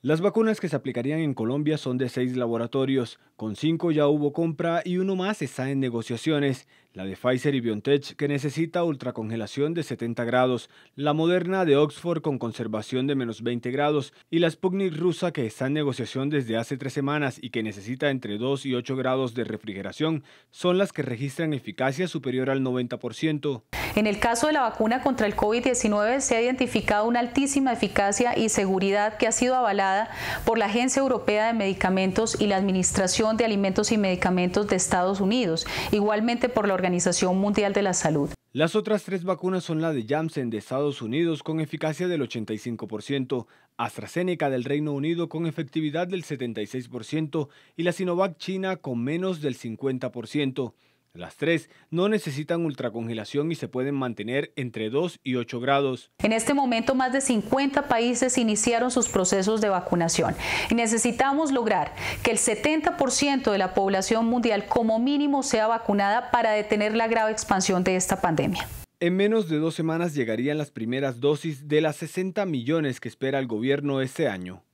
Las vacunas que se aplicarían en Colombia son de seis laboratorios, con cinco ya hubo compra y uno más está en negociaciones, la de Pfizer y BioNTech que necesita ultracongelación de 70 grados, la Moderna de Oxford con conservación de menos 20 grados y la Sputnik rusa que está en negociación desde hace tres semanas y que necesita entre 2 y 8 grados de refrigeración, son las que registran eficacia superior al 90%. En el caso de la vacuna contra el COVID-19 se ha identificado una altísima eficacia y seguridad que ha sido avalada por la Agencia Europea de Medicamentos y la Administración de Alimentos y Medicamentos de Estados Unidos, igualmente por la Organización Mundial de la Salud. Las otras tres vacunas son la de Janssen de Estados Unidos con eficacia del 85%, AstraZeneca del Reino Unido con efectividad del 76% y la Sinovac China con menos del 50%. Las tres no necesitan ultracongelación y se pueden mantener entre 2 y 8 grados. En este momento, más de 50 países iniciaron sus procesos de vacunación y necesitamos lograr que el 70% de la población mundial como mínimo sea vacunada para detener la grave expansión de esta pandemia. En menos de dos semanas llegarían las primeras dosis de las 60 millones que espera el gobierno este año.